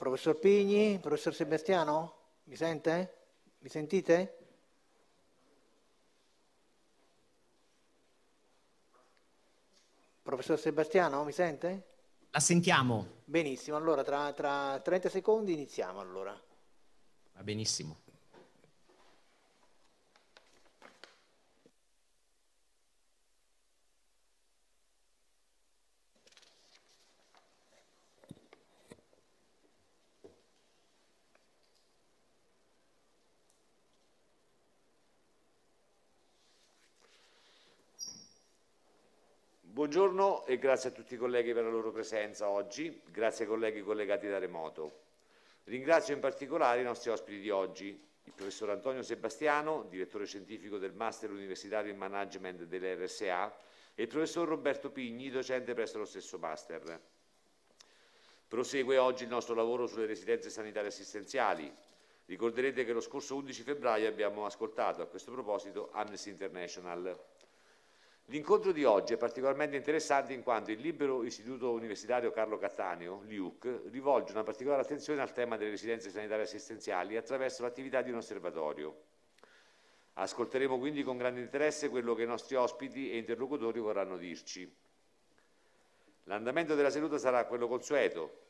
Professor Pigni, professor Sebastiano, mi sente? Mi sentite? Professor Sebastiano, mi sente? La sentiamo. Benissimo, allora tra, tra 30 secondi iniziamo allora. Va benissimo. buongiorno e grazie a tutti i colleghi per la loro presenza oggi, grazie ai colleghi collegati da remoto. Ringrazio in particolare i nostri ospiti di oggi, il professor Antonio Sebastiano, direttore scientifico del Master Universitario in Management dell'RSA, e il professor Roberto Pigni, docente presso lo stesso Master. Prosegue oggi il nostro lavoro sulle residenze sanitarie assistenziali. Ricorderete che lo scorso 11 febbraio abbiamo ascoltato a questo proposito Amnesty International. L'incontro di oggi è particolarmente interessante in quanto il libero istituto universitario Carlo Cattaneo, l'IUC, rivolge una particolare attenzione al tema delle residenze sanitarie assistenziali attraverso l'attività di un osservatorio. Ascolteremo quindi con grande interesse quello che i nostri ospiti e interlocutori vorranno dirci. L'andamento della seduta sarà quello consueto.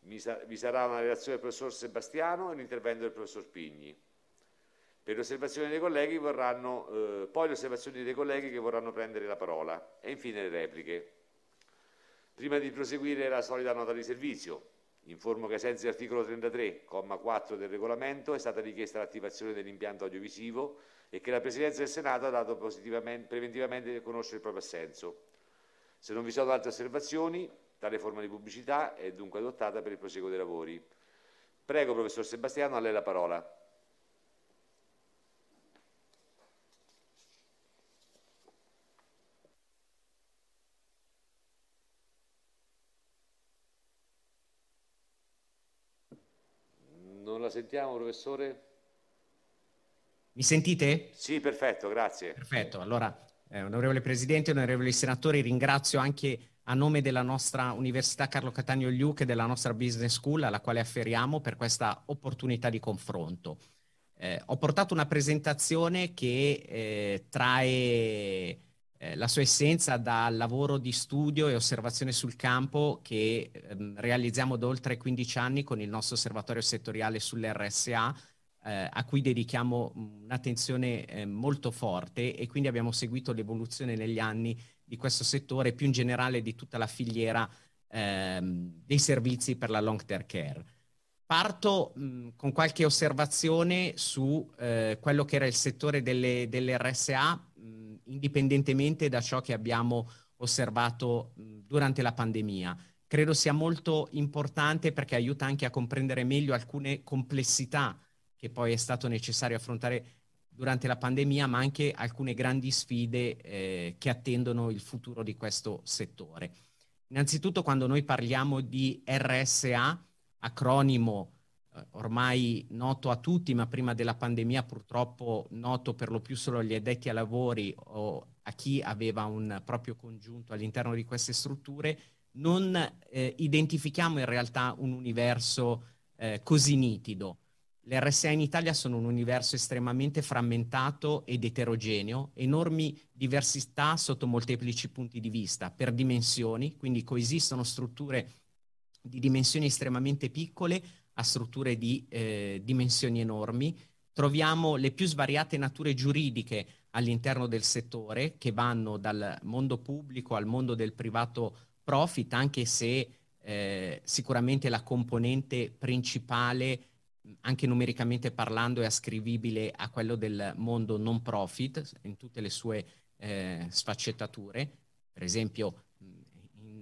Vi sarà una relazione del professor Sebastiano e un intervento del professor Pigni per le osservazioni dei colleghi vorranno, eh, poi le osservazioni dei colleghi che vorranno prendere la parola e infine le repliche. Prima di proseguire la solita nota di servizio, informo che ai sensi dell'articolo 33, del regolamento è stata richiesta l'attivazione dell'impianto audiovisivo e che la Presidenza del Senato ha dato preventivamente a conoscere il proprio assenso. Se non vi sono altre osservazioni, tale forma di pubblicità è dunque adottata per il proseguo dei lavori. Prego, professor Sebastiano, a lei la parola. sentiamo, professore? Mi sentite? Sì, perfetto, grazie. Perfetto, allora, eh, onorevole Presidente, onorevoli senatori, ringrazio anche a nome della nostra Università Carlo Cattaneo Liuc e della nostra Business School, alla quale afferiamo per questa opportunità di confronto. Eh, ho portato una presentazione che eh, trae eh, la sua essenza dal lavoro di studio e osservazione sul campo che ehm, realizziamo da oltre 15 anni con il nostro osservatorio settoriale sull'RSA, eh, a cui dedichiamo un'attenzione eh, molto forte e quindi abbiamo seguito l'evoluzione negli anni di questo settore più in generale di tutta la filiera ehm, dei servizi per la long term care. Parto mh, con qualche osservazione su eh, quello che era il settore delle, delle RSA indipendentemente da ciò che abbiamo osservato durante la pandemia. Credo sia molto importante perché aiuta anche a comprendere meglio alcune complessità che poi è stato necessario affrontare durante la pandemia, ma anche alcune grandi sfide eh, che attendono il futuro di questo settore. Innanzitutto quando noi parliamo di RSA, acronimo ormai noto a tutti, ma prima della pandemia purtroppo noto per lo più solo agli addetti ai lavori o a chi aveva un proprio congiunto all'interno di queste strutture, non eh, identifichiamo in realtà un universo eh, così nitido. Le RSA in Italia sono un universo estremamente frammentato ed eterogeneo, enormi diversità sotto molteplici punti di vista, per dimensioni, quindi coesistono strutture di dimensioni estremamente piccole a strutture di eh, dimensioni enormi. Troviamo le più svariate nature giuridiche all'interno del settore che vanno dal mondo pubblico al mondo del privato profit, anche se eh, sicuramente la componente principale, anche numericamente parlando, è ascrivibile a quello del mondo non profit in tutte le sue eh, sfaccettature. Per esempio,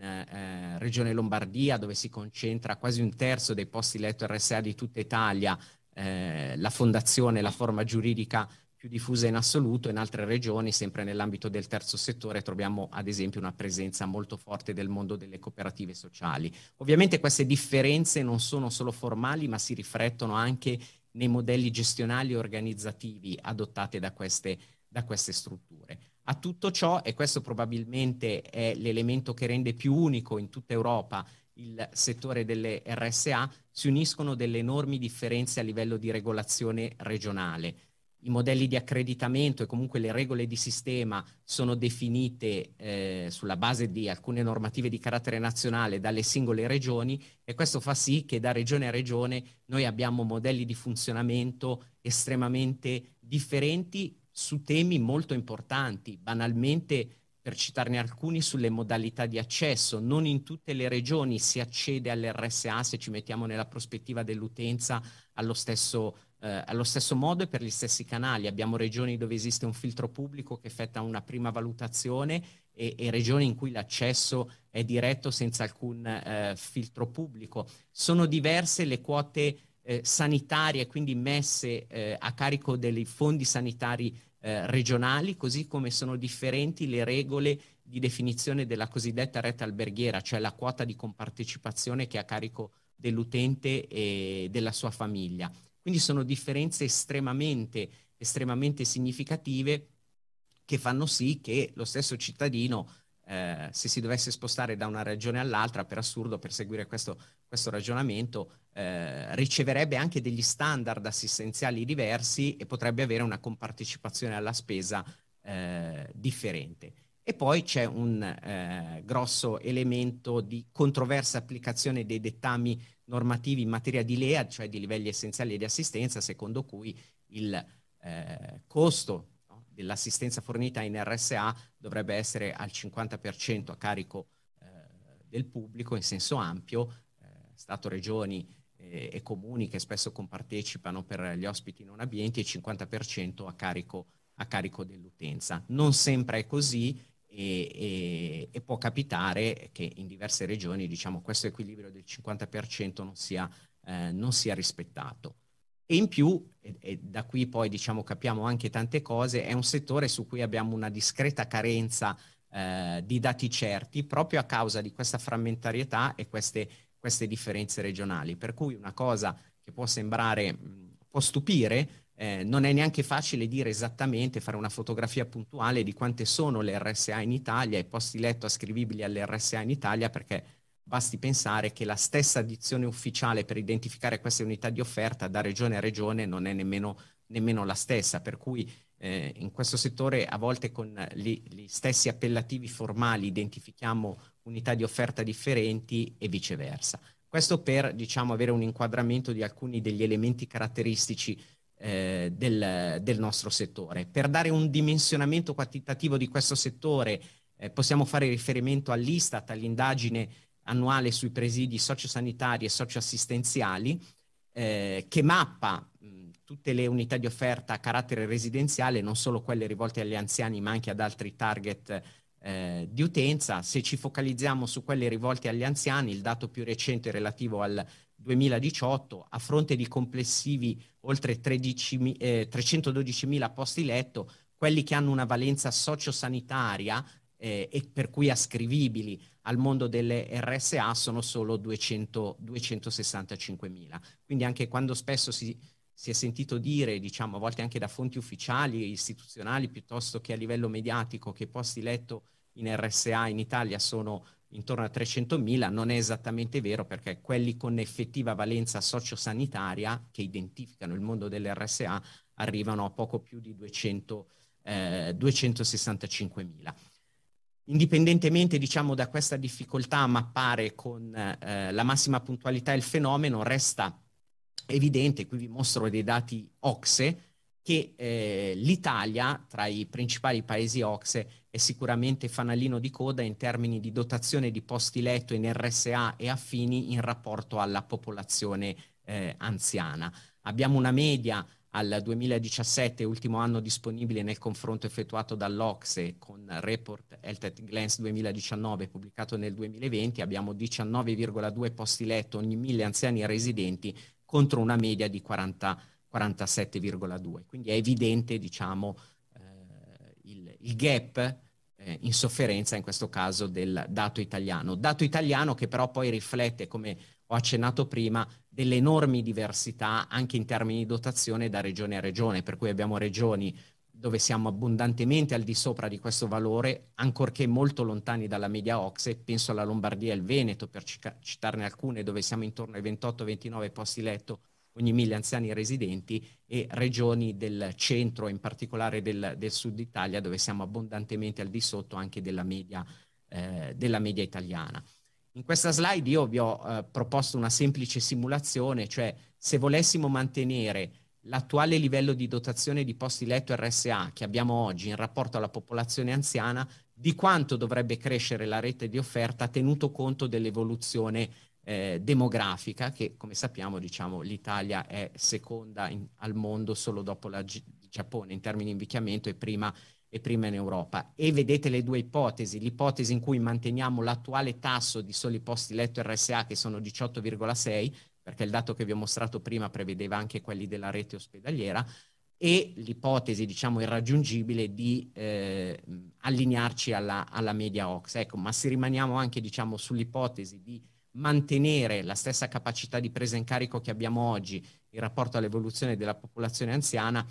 eh, regione Lombardia dove si concentra quasi un terzo dei posti letto RSA di tutta Italia, eh, la fondazione la forma giuridica più diffusa in assoluto, in altre regioni, sempre nell'ambito del terzo settore, troviamo ad esempio una presenza molto forte del mondo delle cooperative sociali. Ovviamente queste differenze non sono solo formali, ma si riflettono anche nei modelli gestionali e organizzativi adottati da queste, da queste strutture. A tutto ciò, e questo probabilmente è l'elemento che rende più unico in tutta Europa il settore delle RSA, si uniscono delle enormi differenze a livello di regolazione regionale. I modelli di accreditamento e comunque le regole di sistema sono definite eh, sulla base di alcune normative di carattere nazionale dalle singole regioni e questo fa sì che da regione a regione noi abbiamo modelli di funzionamento estremamente differenti su temi molto importanti, banalmente per citarne alcuni sulle modalità di accesso, non in tutte le regioni si accede all'RSA se ci mettiamo nella prospettiva dell'utenza allo stesso, eh, allo stesso modo e per gli stessi canali. Abbiamo regioni dove esiste un filtro pubblico che effettua una prima valutazione e, e, regioni in cui l'accesso è diretto senza alcun eh, filtro pubblico. Sono diverse le quote eh, sanitarie, quindi messe eh, a carico dei fondi sanitari eh, regionali, così come sono differenti le regole di definizione della cosiddetta rete alberghiera, cioè la quota di compartecipazione che è a carico dell'utente e della sua famiglia. Quindi sono differenze estremamente, estremamente significative che fanno sì che lo stesso cittadino eh, se si dovesse spostare da una regione all'altra, per assurdo, per seguire questo, questo ragionamento, eh, riceverebbe anche degli standard assistenziali diversi e potrebbe avere una compartecipazione alla spesa eh, differente. E poi c'è un eh, grosso elemento di controversa applicazione dei dettami normativi in materia di LEA, cioè di livelli essenziali di assistenza, secondo cui il eh, costo no, dell'assistenza fornita in RSA dovrebbe essere al 50% a carico eh, del pubblico in senso ampio, eh, Stato, Regioni eh, e Comuni che spesso compartecipano per gli ospiti non abbienti e 50% a carico, a carico dell'utenza. Non sempre è così e, e, e, può capitare che in diverse regioni diciamo, questo equilibrio del 50% non sia, eh, non sia rispettato. E in più, e, e da qui poi diciamo capiamo anche tante cose, è un settore su cui abbiamo una discreta carenza eh, di dati certi proprio a causa di questa frammentarietà e queste, queste differenze regionali. Per cui una cosa che può sembrare, può stupire, eh, non è neanche facile dire esattamente, fare una fotografia puntuale di quante sono le RSA in Italia e posti letto ascrivibili alle RSA in Italia perché Basti pensare che la stessa dizione ufficiale per identificare queste unità di offerta da regione a regione non è nemmeno, nemmeno la stessa, per cui eh, in questo settore a volte con gli, gli stessi appellativi formali identifichiamo unità di offerta differenti e viceversa. Questo per diciamo, avere un inquadramento di alcuni degli elementi caratteristici eh, del, del, nostro settore. Per dare un dimensionamento quantitativo di questo settore eh, possiamo fare riferimento all'Istat, all'indagine annuale sui presidi sociosanitari e socioassistenziali eh, che mappa mh, tutte le unità di offerta a carattere residenziale, non solo quelle rivolte agli anziani ma anche ad altri target eh, di utenza. Se ci focalizziamo su quelle rivolte agli anziani, il dato più recente è relativo al 2018, a fronte di complessivi oltre 13, eh, 312.000 posti letto, quelli che hanno una valenza sociosanitaria eh, e per cui ascrivibili al mondo delle RSA sono solo 265.000. Quindi anche quando spesso si, si è sentito dire, diciamo a volte anche da fonti ufficiali, e istituzionali, piuttosto che a livello mediatico, che i posti letto in RSA in Italia sono intorno a 300.000, non è esattamente vero perché quelli con effettiva valenza sociosanitaria che identificano il mondo delle RSA arrivano a poco più di 200, eh, 265.000 indipendentemente diciamo, da questa difficoltà a mappare con eh, la massima puntualità il fenomeno, resta evidente, qui vi mostro dei dati OXE, che eh, l'Italia, tra i principali paesi OXE, è sicuramente fanalino di coda in termini di dotazione di posti letto in RSA e affini in rapporto alla popolazione eh, anziana. Abbiamo una media al 2017, ultimo anno disponibile nel confronto effettuato dall'Ocse con Report Health at Glance 2019 pubblicato nel 2020, abbiamo 19,2 posti letto ogni 1000 anziani residenti contro una media di 40, 47,2. Quindi è evidente diciamo, eh, il, il, gap eh, in sofferenza in questo caso del dato italiano. Dato italiano che però poi riflette, come ho accennato prima, delle enormi diversità anche in termini di dotazione da regione a regione, per cui abbiamo regioni dove siamo abbondantemente al di sopra di questo valore, ancorché molto lontani dalla media OXE, penso alla Lombardia e al Veneto, per citarne alcune, dove siamo intorno ai 28-29 posti letto ogni mille anziani residenti, e regioni del centro, in particolare del, del sud Italia, dove siamo abbondantemente al di sotto anche della media, eh, della media italiana. In questa slide io vi ho eh, proposto una semplice simulazione, cioè se volessimo mantenere l'attuale livello di dotazione di posti letto RSA che abbiamo oggi in rapporto alla popolazione anziana, di quanto dovrebbe crescere la rete di offerta tenuto conto dell'evoluzione eh, demografica che come sappiamo diciamo, l'Italia è seconda in, al mondo solo dopo la G- Giappone in termini di invecchiamento e prima e prima in Europa. E vedete le due ipotesi, l'ipotesi in cui manteniamo l'attuale tasso di soli posti letto RSA che sono 18,6, perché il dato che vi ho mostrato prima prevedeva anche quelli della rete ospedaliera, e l'ipotesi, diciamo, irraggiungibile di eh, allinearci alla, alla media OX. Ecco, ma se rimaniamo anche, diciamo, sull'ipotesi di mantenere la stessa capacità di presa in carico che abbiamo oggi in rapporto all'evoluzione della popolazione anziana,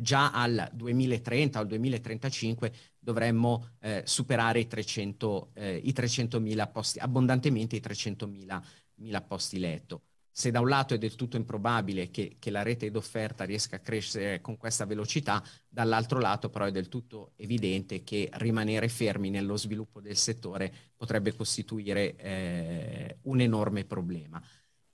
già al 2030 o al 2035 dovremmo eh, superare i 300, eh, posti, abbondantemente i 300.000 posti letto. Se da un lato è del tutto improbabile che, che la rete d'offerta riesca a crescere con questa velocità, dall'altro lato però è del tutto evidente che rimanere fermi nello sviluppo del settore potrebbe costituire eh, un enorme problema.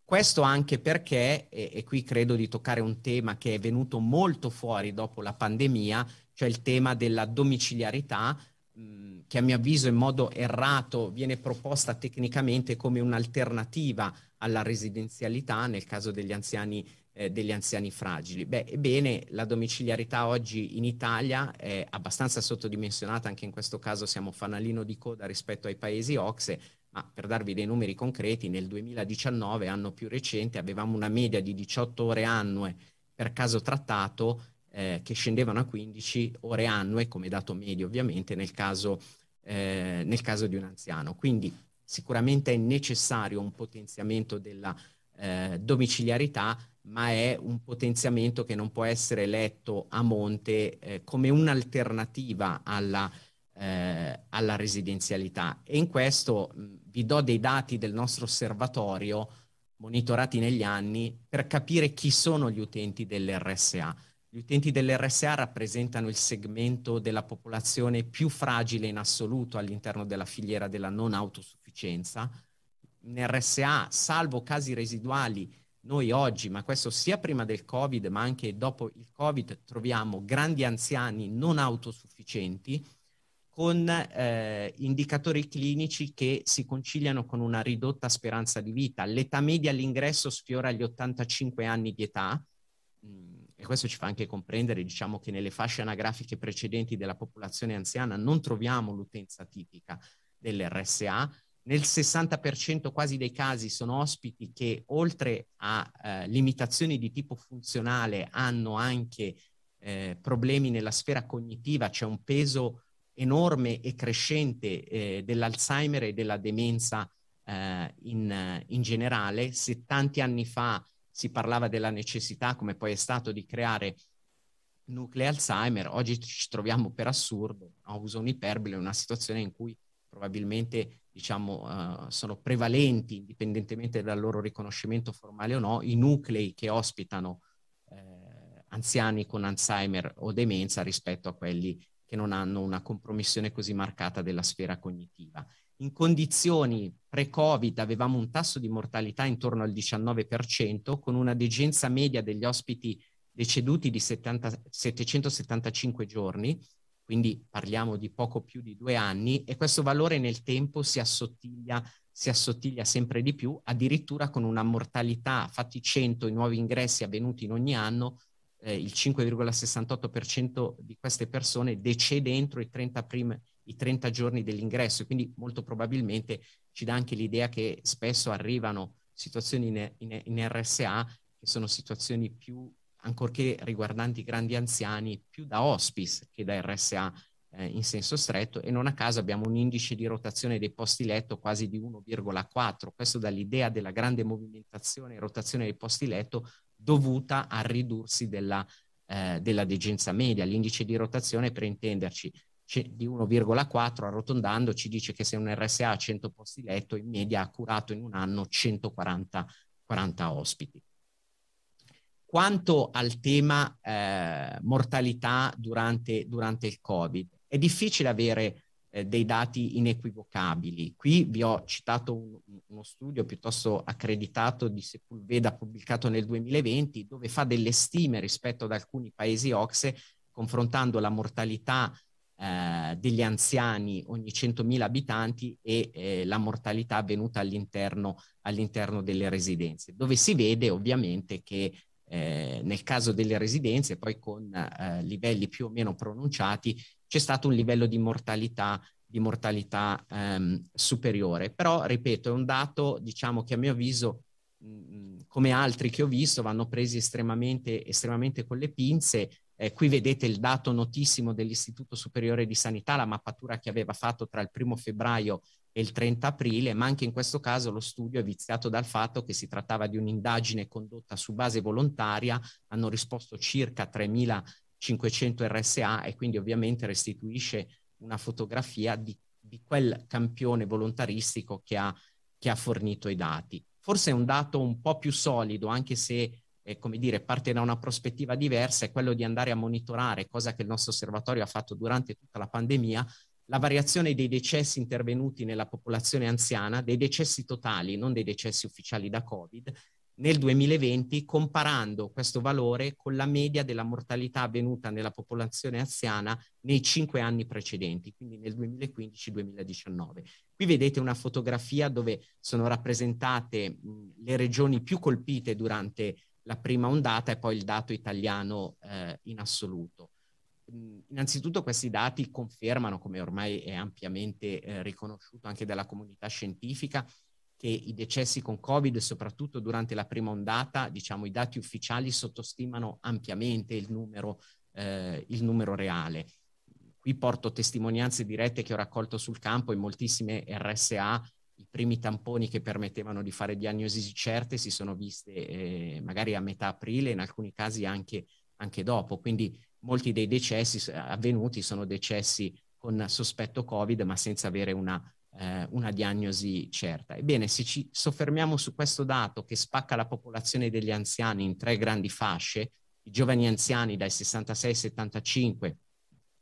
Questo anche perché, e, e, qui credo di toccare un tema che è venuto molto fuori dopo la pandemia, cioè il tema della domiciliarità, mh, mm, che a mio avviso in modo errato viene proposta tecnicamente come un'alternativa alla residenzialità nel caso degli anziani, eh, degli anziani fragili. Beh, ebbene, la domiciliarità oggi in Italia è abbastanza sottodimensionata, anche in questo caso siamo fanalino di coda rispetto ai paesi OXE, ma per darvi dei numeri concreti, nel 2019, anno più recente, avevamo una media di 18 ore annue per caso trattato eh, che scendevano a 15 ore annue come dato medio ovviamente nel caso, eh, nel caso di un anziano. Quindi sicuramente è necessario un potenziamento della eh, domiciliarità, ma è un potenziamento che non può essere letto a monte eh, come un'alternativa alla eh, alla residenzialità. E in questo vi do dei dati del nostro osservatorio monitorati negli anni per capire chi sono gli utenti dell'RSA. Gli utenti dell'RSA rappresentano il segmento della popolazione più fragile in assoluto all'interno della filiera della non autosufficienza. In RSA, salvo casi residuali, noi oggi, ma questo sia prima del Covid, ma anche dopo il Covid, troviamo grandi anziani non autosufficienti con eh, indicatori clinici che si conciliano con una ridotta speranza di vita. L'età media all'ingresso sfiora gli 85 anni di età mm, e questo ci fa anche comprendere diciamo, che nelle fasce anagrafiche precedenti della popolazione anziana non troviamo l'utenza tipica dell'RSA. Nel 60% quasi dei casi sono ospiti che oltre a eh, limitazioni di tipo funzionale hanno anche eh, problemi nella sfera cognitiva, c'è cioè un peso enorme e crescente eh, dell'Alzheimer e della demenza eh, in, in, generale. Se tanti anni fa si parlava della necessità, come poi è stato, di creare nuclei Alzheimer, oggi ci troviamo per assurdo, no? uso un'iperbole, una situazione in cui probabilmente diciamo, uh, sono prevalenti, indipendentemente dal loro riconoscimento formale o no, i nuclei che ospitano eh, anziani con Alzheimer o demenza rispetto a quelli che non hanno una compromissione così marcata della sfera cognitiva. In condizioni pre-Covid avevamo un tasso di mortalità intorno al 19%, con una degenza media degli ospiti deceduti di 70, 775 giorni, quindi parliamo di poco più di due anni, e questo valore nel tempo si assottiglia, si assottiglia sempre di più, addirittura con una mortalità, fatti 100 i nuovi ingressi avvenuti in ogni anno, eh, il 5,68% di queste persone decede entro i 30, prim- i 30 giorni dell'ingresso e quindi molto probabilmente ci dà anche l'idea che spesso arrivano situazioni in, in, in RSA che sono situazioni più, ancorché riguardanti grandi anziani, più da hospice che da RSA eh, in senso stretto e non a caso abbiamo un indice di rotazione dei posti letto quasi di 1,4. Questo dà l'idea della grande movimentazione e rotazione dei posti letto dovuta al ridursi della, eh, della degenza media. L'indice di rotazione, per intenderci, di 1,4 arrotondando ci dice che se un RSA ha 100 posti letto, in media ha curato in un anno 140 ospiti. Quanto al tema eh, mortalità durante, durante il Covid, è difficile avere eh, dei dati inequivocabili. Qui vi ho citato un, uno studio piuttosto accreditato di Sepulveda pubblicato nel 2020 dove fa delle stime rispetto ad alcuni paesi OXE confrontando la mortalità eh, degli anziani ogni 100.000 abitanti e eh, la mortalità avvenuta all'interno, all'interno delle residenze, dove si vede ovviamente che eh, nel caso delle residenze, poi con eh, livelli più o meno pronunciati, c'è stato un livello di mortalità, di mortalità ehm, superiore. Però, ripeto, è un dato, diciamo, che a mio avviso, mh, mm, mm, come altri che ho visto, vanno presi estremamente, estremamente con le pinze. Eh, qui vedete il dato notissimo dell'Istituto Superiore di Sanità, la mappatura che aveva fatto tra il primo febbraio e il 30 aprile, ma anche in questo caso lo studio è viziato dal fatto che si trattava di un'indagine condotta su base volontaria, hanno risposto circa 3.000 500 RSA e quindi ovviamente restituisce una fotografia di, di quel campione volontaristico che ha, che ha, fornito i dati. Forse un dato un po' più solido, anche se eh, come dire, parte da una prospettiva diversa, è quello di andare a monitorare, cosa che il nostro osservatorio ha fatto durante tutta la pandemia, la variazione dei decessi intervenuti nella popolazione anziana, dei decessi totali, non dei decessi ufficiali da Covid, nel 2020 comparando questo valore con la media della mortalità avvenuta nella popolazione anziana nei cinque anni precedenti, quindi nel 2015-2019. Qui vedete una fotografia dove sono rappresentate le regioni più colpite durante la prima ondata e poi il dato italiano eh, in assoluto. innanzitutto questi dati confermano, come ormai è ampiamente eh, riconosciuto anche dalla comunità scientifica, che i decessi con Covid, soprattutto durante la prima ondata, diciamo i dati ufficiali sottostimano ampiamente il numero, eh, il numero reale. Qui porto testimonianze dirette che ho raccolto sul campo in moltissime RSA i primi tamponi che permettevano di fare diagnosi certe si sono viste eh, magari a metà aprile, in alcuni casi anche, anche, dopo. Quindi molti dei decessi avvenuti sono decessi con sospetto Covid, ma senza avere una eh, una diagnosi certa. Ebbene, se ci soffermiamo su questo dato che spacca la popolazione degli anziani in tre grandi fasce, i giovani anziani dai 66 ai 75,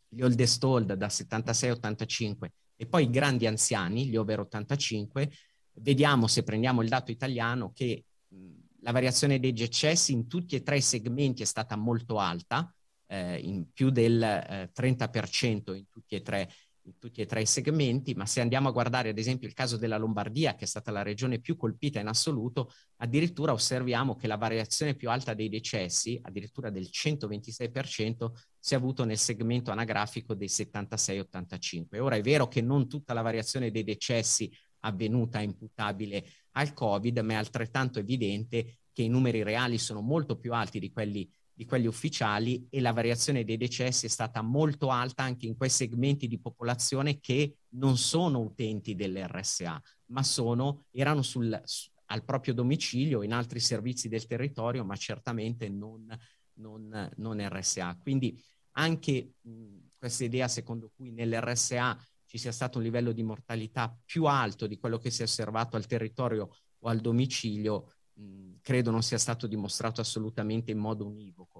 gli oldest old da 76 a 85 e poi i grandi anziani, gli over 85, vediamo se prendiamo il dato italiano che mh, la variazione degli eccessi in tutti e tre i segmenti è stata molto alta, eh, in più del eh, 30% in tutti e tre in tutti e tre i segmenti, ma se andiamo a guardare ad esempio il caso della Lombardia, che è stata la regione più colpita in assoluto, addirittura osserviamo che la variazione più alta dei decessi, addirittura del 126%, si è avuto nel segmento anagrafico dei 76-85. Ora è vero che non tutta la variazione dei decessi avvenuta è imputabile al Covid, ma è altrettanto evidente che i numeri reali sono molto più alti di quelli di quelli ufficiali e la variazione dei decessi è stata molto alta anche in quei segmenti di popolazione che non sono utenti dell'RSA, ma sono, erano sul, al proprio domicilio, in altri servizi del territorio, ma certamente non, non, non RSA. Quindi anche mh, questa idea secondo cui nell'RSA ci sia stato un livello di mortalità più alto di quello che si è osservato al territorio o al domicilio, mh, credo non sia stato dimostrato assolutamente in modo univoco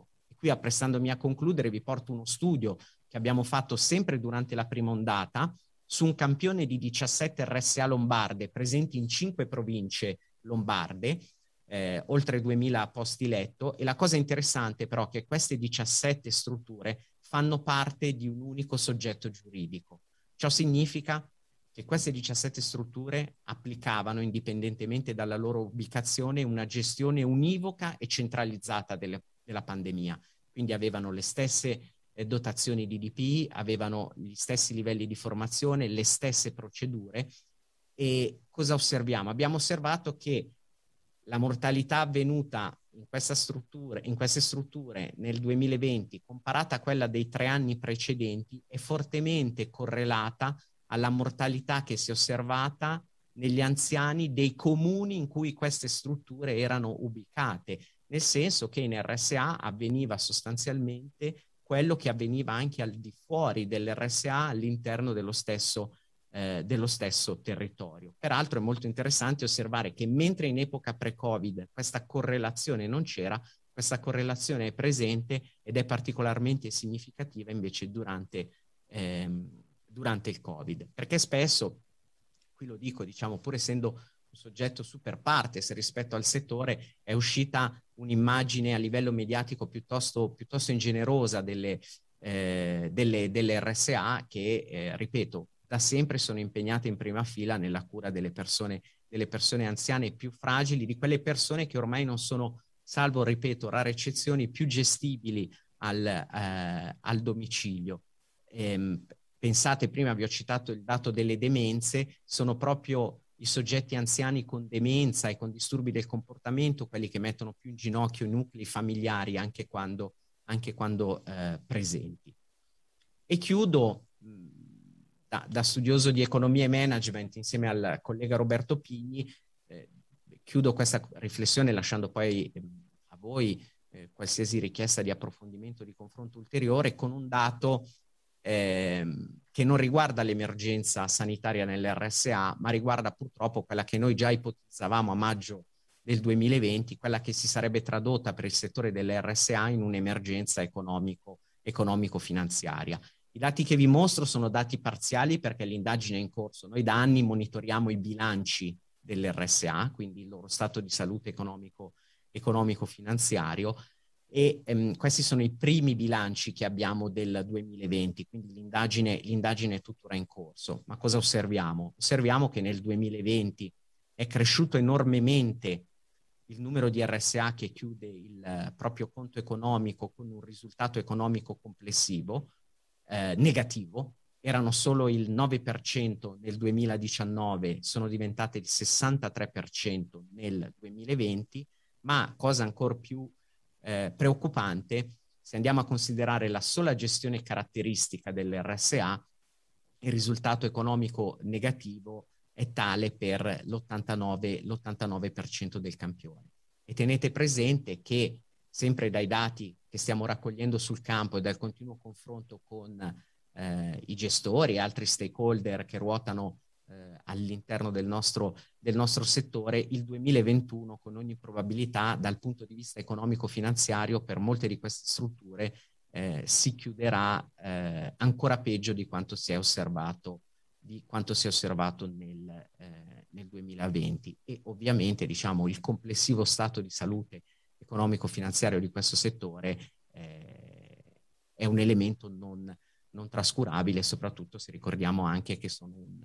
qui apprestandomi a concludere vi porto uno studio che abbiamo fatto sempre durante la prima ondata su un campione di 17 RSA lombarde presenti in 5 province lombarde, eh, oltre 2000 posti letto e la cosa interessante però è che queste 17 strutture fanno parte di un unico soggetto giuridico. Ciò significa che queste 17 strutture applicavano, indipendentemente dalla loro ubicazione, una gestione univoca e centralizzata delle, della pandemia quindi avevano le stesse eh, dotazioni di DPI, avevano gli stessi livelli di formazione, le stesse procedure. E cosa osserviamo? Abbiamo osservato che la mortalità avvenuta in, in, queste strutture nel 2020 comparata a quella dei tre anni precedenti è fortemente correlata alla mortalità che si è osservata negli anziani dei comuni in cui queste strutture erano ubicate nel senso che in RSA avveniva sostanzialmente quello che avveniva anche al di fuori dell'RSA all'interno dello stesso, eh, dello stesso territorio. Peraltro è molto interessante osservare che mentre in epoca pre-Covid questa correlazione non c'era, questa correlazione è presente ed è particolarmente significativa invece durante, ehm, durante il Covid, perché spesso, qui lo dico diciamo pur essendo un soggetto super partes rispetto al settore, è uscita un'immagine a livello mediatico piuttosto, piuttosto ingenerosa delle, eh, delle, delle, RSA che, eh, ripeto, da sempre sono impegnate in prima fila nella cura delle persone, delle persone anziane più fragili, di quelle persone che ormai non sono, salvo, ripeto, rare eccezioni, più gestibili al, eh, al domicilio. Ehm, pensate, prima vi ho citato il dato delle demenze, sono proprio i soggetti anziani con demenza e con disturbi del comportamento, quelli che mettono più in ginocchio i nuclei familiari anche quando, anche quando eh, presenti. E chiudo mm, da, da, studioso di economia e management insieme al collega Roberto Pigni, eh, chiudo questa riflessione lasciando poi eh, a voi eh, qualsiasi richiesta di approfondimento, di confronto ulteriore, con un dato ehm, che non riguarda l'emergenza sanitaria nell'RSA, ma riguarda purtroppo quella che noi già ipotizzavamo a maggio del 2020, quella che si sarebbe tradotta per il settore dell'RSA in un'emergenza economico-finanziaria. I dati che vi mostro sono dati parziali perché l'indagine è in corso. Noi da anni monitoriamo i bilanci dell'RSA, quindi il loro stato di salute economico, economico-finanziario, e ehm, questi sono i primi bilanci che abbiamo del 2020, quindi l'indagine, l'indagine, è tuttora in corso. Ma cosa osserviamo? Osserviamo che nel 2020 è cresciuto enormemente il numero di RSA che chiude il eh, proprio conto economico con un risultato economico complessivo eh, negativo, erano solo il 9% nel 2019, sono diventate il 63% nel 2020, ma cosa ancora più eh, preoccupante se andiamo a considerare la sola gestione caratteristica dell'RSA, il risultato economico negativo è tale per l'89%, l'89% del campione. E tenete presente che sempre dai dati che stiamo raccogliendo sul campo e dal continuo confronto con eh, i gestori e altri stakeholder che ruotano eh, all'interno del nostro, del nostro settore, il 2021 con ogni probabilità dal punto di vista economico-finanziario per molte di queste strutture eh, si chiuderà eh, ancora peggio di quanto si è osservato, si è osservato nel, eh, nel, 2020 e ovviamente diciamo, il complessivo stato di salute economico-finanziario di questo settore eh, è un elemento non, non trascurabile, soprattutto se ricordiamo anche che sono un,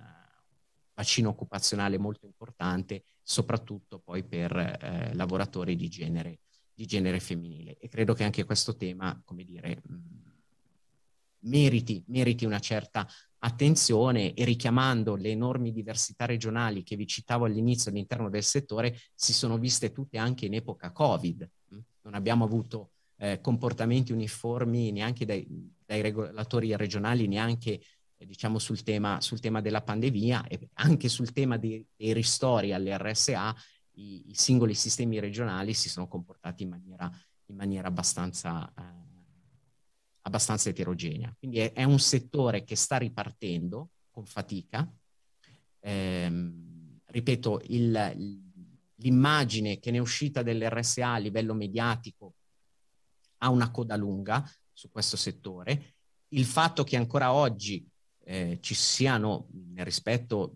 bacino occupazionale molto importante, soprattutto poi per eh, lavoratori di genere, di genere, femminile. E credo che anche questo tema, come dire, mm, meriti, meriti una certa attenzione e richiamando le enormi diversità regionali che vi citavo all'inizio all'interno del settore, si sono viste tutte anche in epoca Covid. Mm. Non abbiamo avuto eh, comportamenti uniformi neanche dai, dai regolatori regionali, neanche diciamo sul tema, sul tema della pandemia e anche sul tema di, dei ristori alle RSA, i, i, singoli sistemi regionali si sono comportati in maniera, in maniera abbastanza, eh, abbastanza, eterogenea. Quindi è, è, un settore che sta ripartendo con fatica. Eh, ripeto, il, l'immagine che ne è uscita dell'RSA a livello mediatico ha una coda lunga su questo settore. Il fatto che ancora oggi eh, ci siano, nel rispetto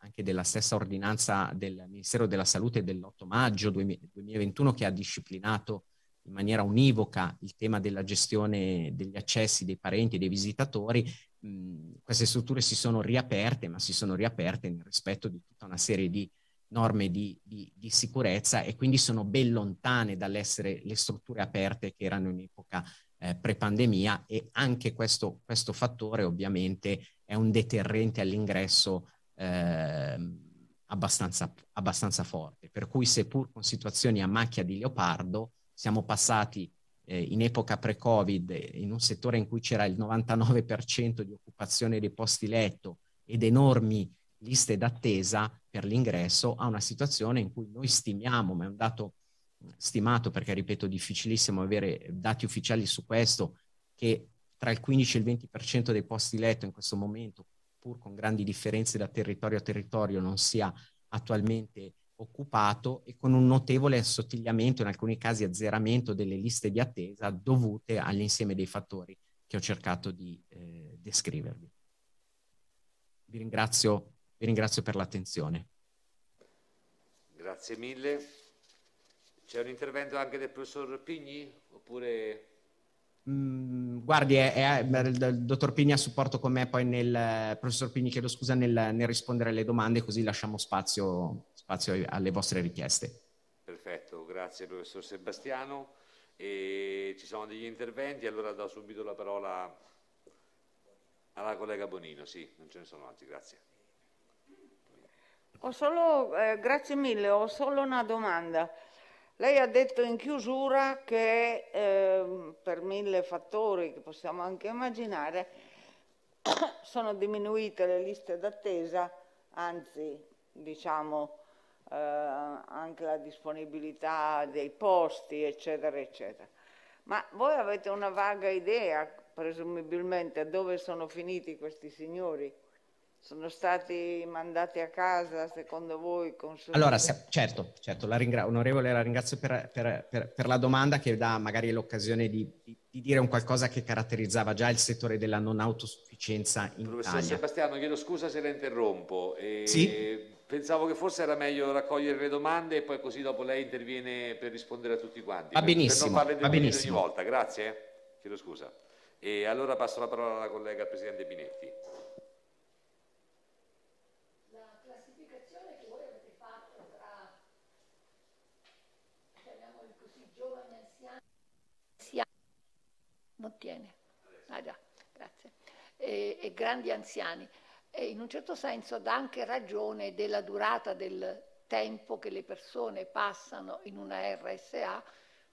anche della stessa ordinanza del Ministero della Salute dell'8 maggio 2021 che ha disciplinato in maniera univoca il tema della gestione degli accessi dei parenti e dei visitatori, mm, queste strutture si sono riaperte, ma si sono riaperte nel rispetto di tutta una serie di norme di, di, di sicurezza e quindi sono ben lontane dall'essere le strutture aperte che erano in epoca eh, pre-pandemia e anche questo, questo fattore ovviamente è un deterrente all'ingresso eh, abbastanza, abbastanza, forte. Per cui seppur con situazioni a macchia di leopardo, siamo passati eh, in epoca pre-Covid, in un settore in cui c'era il 99% di occupazione dei posti letto ed enormi liste d'attesa per l'ingresso, a una situazione in cui noi stimiamo, ma è un dato stimato perché, ripeto, difficilissimo avere dati ufficiali su questo, che tra il 15 e il 20% dei posti letto in questo momento, pur con grandi differenze da territorio a territorio, non sia attualmente occupato e con un notevole assottigliamento, in alcuni casi azzeramento delle liste di attesa dovute all'insieme dei fattori che ho cercato di eh, descrivervi. Vi ringrazio, vi ringrazio per l'attenzione. Grazie mille. C'è un intervento anche del professor Pigni? Oppure... Mm, guardi, è, è, il dottor Pini ha supporto con me, poi nel eh, professor Pini chiedo scusa nel, nel rispondere alle domande, così lasciamo spazio, spazio, alle vostre richieste. Perfetto, grazie professor Sebastiano. E ci sono degli interventi, allora do subito la parola alla collega Bonino, sì, non ce ne sono altri, grazie. Solo, eh, grazie mille, ho solo una domanda. Lei ha detto in chiusura che eh, per mille fattori che possiamo anche immaginare sono diminuite le liste d'attesa, anzi diciamo eh, anche la disponibilità dei posti eccetera eccetera. Ma voi avete una vaga idea presumibilmente dove sono finiti questi signori? sono stati mandati a casa secondo voi? Consulenti? Allora, se, certo, certo, la ringra- onorevole, la ringrazio per, per, per, per, la domanda che dà magari l'occasione di, di, di, dire un qualcosa che caratterizzava già il settore della non autosufficienza in Professor Italia. Sebastiano, chiedo scusa se la interrompo. E sì? Pensavo che forse era meglio raccogliere le domande e poi così dopo lei interviene per rispondere a tutti quanti. Va benissimo, per non va benissimo. Ogni volta, grazie. Chiedo scusa. E allora passo la parola alla collega Presidente Binetti classificazione che voi avete fatto tra, chiamiamoli così, giovani anziani, anziani non tiene, ah già, grazie, e, e grandi anziani, e in un certo senso dà anche ragione della durata del tempo che le persone passano in una RSA,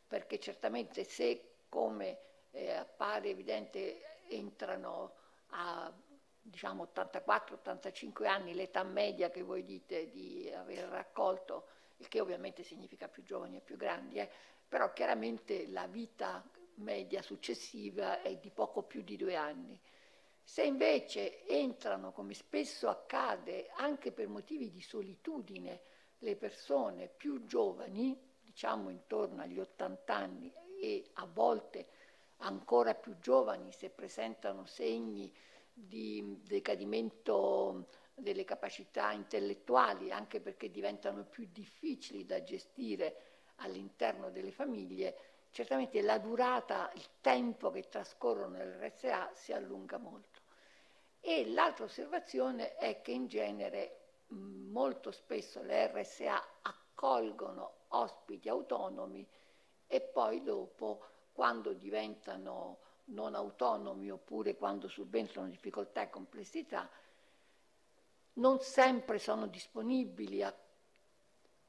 perché certamente se come eh, appare evidente entrano a diciamo 84-85 anni, l'età media che voi dite di aver raccolto, il che ovviamente significa più giovani e più grandi, eh, però chiaramente la vita media successiva è di poco più di due anni. Se invece entrano, come spesso accade, anche per motivi di solitudine, le persone più giovani, diciamo intorno agli 80 anni e a volte ancora più giovani se presentano segni di decadimento delle capacità intellettuali, anche perché diventano più difficili da gestire all'interno delle famiglie, certamente la durata, il tempo che trascorrono nell'RSA si allunga molto. E l'altra osservazione è che in genere molto spesso le RSA accolgono ospiti autonomi e poi dopo, quando diventano non autonomi oppure quando subentrano difficoltà e complessità, non sempre sono disponibili a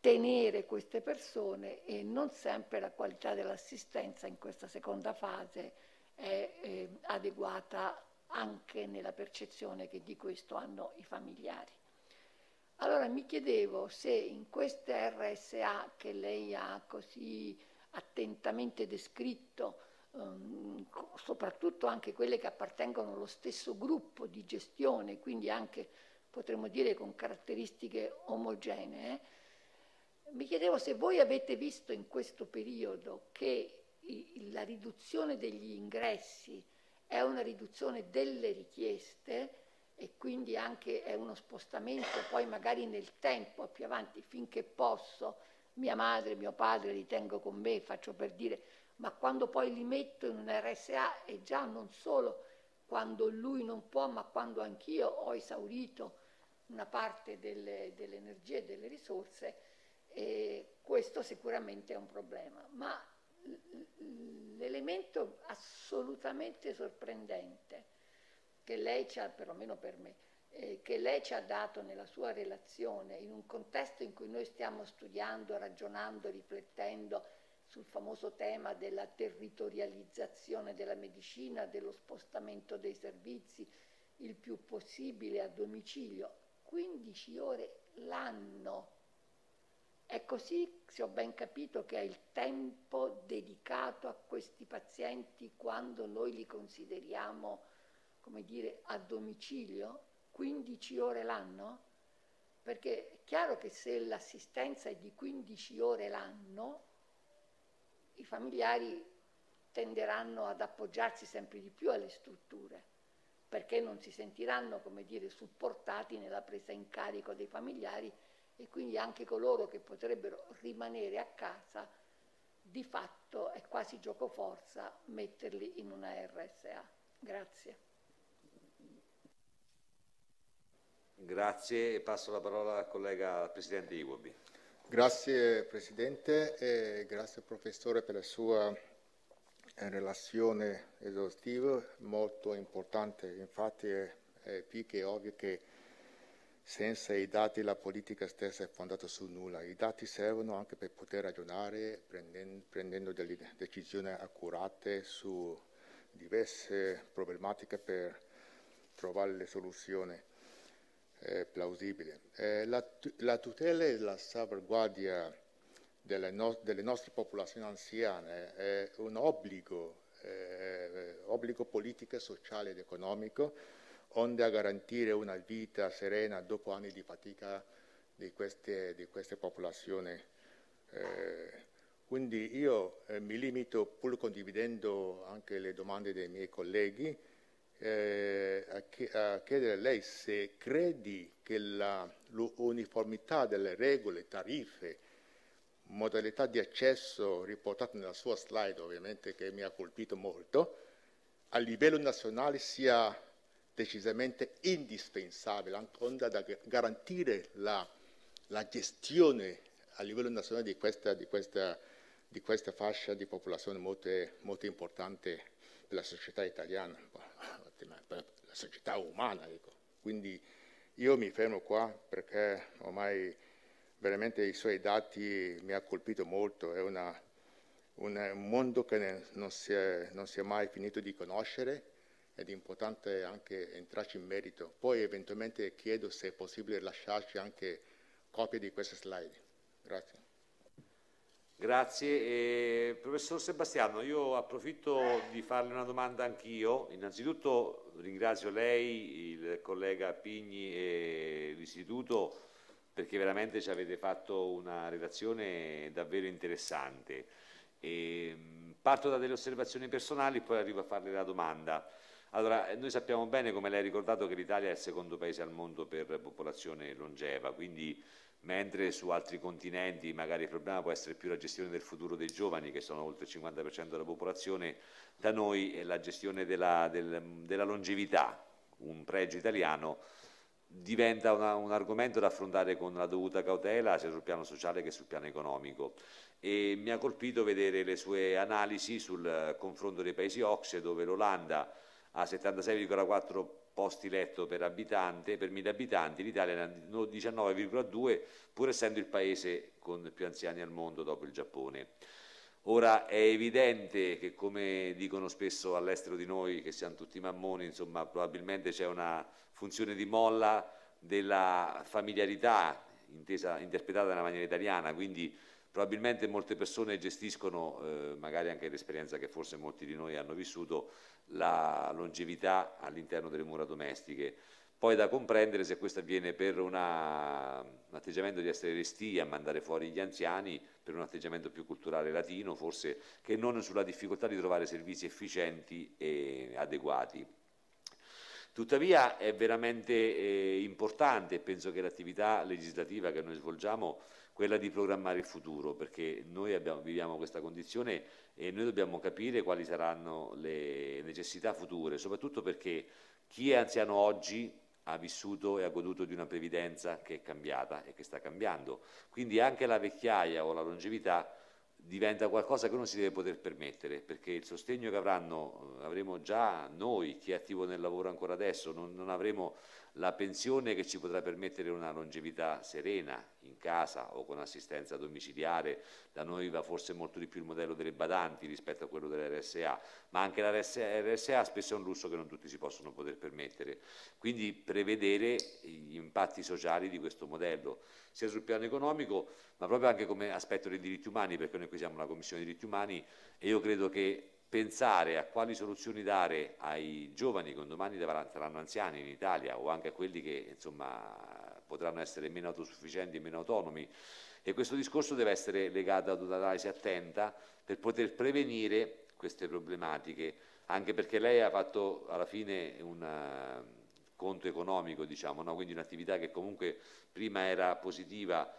tenere queste persone e non sempre la qualità dell'assistenza in questa seconda fase è eh, adeguata anche nella percezione che di questo hanno i familiari. Allora mi chiedevo se in queste RSA che lei ha così attentamente descritto, Ehm, soprattutto anche quelle che appartengono allo stesso gruppo di gestione, quindi anche potremmo dire con caratteristiche omogenee, mi chiedevo se voi avete visto in questo periodo che la riduzione degli ingressi è una riduzione delle richieste e quindi anche è uno spostamento poi magari nel tempo più avanti finché posso mia madre, mio padre li tengo con me, faccio per dire ma quando poi li metto in un RSA è già non solo quando lui non può, ma quando anch'io ho esaurito una parte delle, delle energie e delle risorse, e questo sicuramente è un problema. Ma l'elemento assolutamente sorprendente che lei ci ha, perlomeno per me, eh, che lei ci ha dato nella sua relazione, in un contesto in cui noi stiamo studiando, ragionando, riflettendo, sul famoso tema della territorializzazione della medicina, dello spostamento dei servizi il più possibile a domicilio, 15 ore l'anno. È così, se ho ben capito, che è il tempo dedicato a questi pazienti quando noi li consideriamo, come dire, a domicilio, 15 ore l'anno? Perché è chiaro che se l'assistenza è di 15 ore l'anno, i familiari tenderanno ad appoggiarsi sempre di più alle strutture perché non si sentiranno, come dire, supportati nella presa in carico dei familiari e quindi anche coloro che potrebbero rimanere a casa, di fatto è quasi giocoforza metterli in una RSA. Grazie. Grazie e passo la parola al collega al Presidente Iwobi. Grazie Presidente e grazie Professore per la sua eh, relazione esaustiva, molto importante. Infatti è, è più che ovvio che senza i dati la politica stessa è fondata su nulla. I dati servono anche per poter ragionare prendendo, prendendo delle decisioni accurate su diverse problematiche per trovare le soluzioni eh, plausibile. Eh, la, la, tutela e la salvaguardia delle, no, delle, nostre popolazioni anziane è un obbligo, eh, obbligo politico, sociale ed economico, onde a garantire una vita serena dopo anni di fatica di queste, di queste popolazioni. Eh, quindi io eh, mi limito, pur condividendo anche le domande dei miei colleghi, eh, a, chiedere a lei se credi che l'uniformità delle regole, tariffe, modalità di accesso riportate nella sua slide ovviamente che mi ha colpito molto, a livello nazionale sia decisamente indispensabile, ancora da garantire la, la gestione a livello nazionale di questa, di questa, di questa fascia di popolazione molto, molto importante della società italiana ma per la società umana. Ecco. Quindi io mi fermo qua perché ormai veramente i suoi dati mi ha colpito molto, è una, un mondo che non si, è, non si è mai finito di conoscere ed è importante anche entrarci in merito. Poi eventualmente chiedo se è possibile lasciarci anche copie di queste slide. Grazie. Grazie. Eh, professor Sebastiano, io approfitto di farle una domanda anch'io. Innanzitutto ringrazio lei, il collega Pigni e l'Istituto perché veramente ci avete fatto una relazione davvero interessante. E, parto da delle osservazioni personali e poi arrivo a farle la domanda. Allora, noi sappiamo bene, come lei ha ricordato, che l'Italia è il secondo paese al mondo per popolazione longeva, quindi mentre su altri continenti magari il problema può essere più la gestione del futuro dei giovani, che sono oltre il 50% della popolazione, da noi è la gestione della, del, della longevità, un pregio italiano, diventa una, un argomento da affrontare con la dovuta cautela sia sul piano sociale che sul piano economico. E mi ha colpito vedere le sue analisi sul confronto dei paesi OXE, dove l'Olanda ha 76,4% posti letto per, abitante, per mille abitanti, l'Italia è ha 19,2 pur essendo il paese con più anziani al mondo dopo il Giappone. Ora è evidente che come dicono spesso all'estero di noi che siamo tutti mammoni, insomma probabilmente c'è una funzione di molla della familiarità intesa, interpretata nella maniera italiana, quindi Probabilmente molte persone gestiscono, eh, magari anche l'esperienza che forse molti di noi hanno vissuto, la longevità all'interno delle mura domestiche. Poi è da comprendere se questo avviene per una, un atteggiamento di essere resti a mandare fuori gli anziani, per un atteggiamento più culturale latino, forse, che non sulla difficoltà di trovare servizi efficienti e adeguati. Tuttavia è veramente eh, importante, penso che l'attività legislativa che noi svolgiamo quella di programmare il futuro, perché noi abbiamo, viviamo questa condizione e noi dobbiamo capire quali saranno le necessità future, soprattutto perché chi è anziano oggi ha vissuto e ha goduto di una previdenza che è cambiata e che sta cambiando. Quindi anche la vecchiaia o la longevità diventa qualcosa che uno si deve poter permettere, perché il sostegno che avranno, eh, avremo già noi, chi è attivo nel lavoro ancora adesso, non, non avremo la pensione che ci potrà permettere una longevità serena in casa o con assistenza domiciliare, da noi va forse molto di più il modello delle badanti rispetto a quello dell'RSA, ma anche la RSA spesso è un lusso che non tutti si possono poter permettere. Quindi prevedere gli impatti sociali di questo modello, sia sul piano economico, ma proprio anche come aspetto dei diritti umani, perché noi qui siamo una Commissione dei diritti umani e io credo che pensare a quali soluzioni dare ai giovani che un domani saranno anziani in Italia o anche a quelli che insomma, potranno essere meno autosufficienti e meno autonomi e questo discorso deve essere legato ad un'analisi attenta per poter prevenire queste problematiche, anche perché lei ha fatto alla fine un conto economico, diciamo, no? quindi un'attività che comunque prima era positiva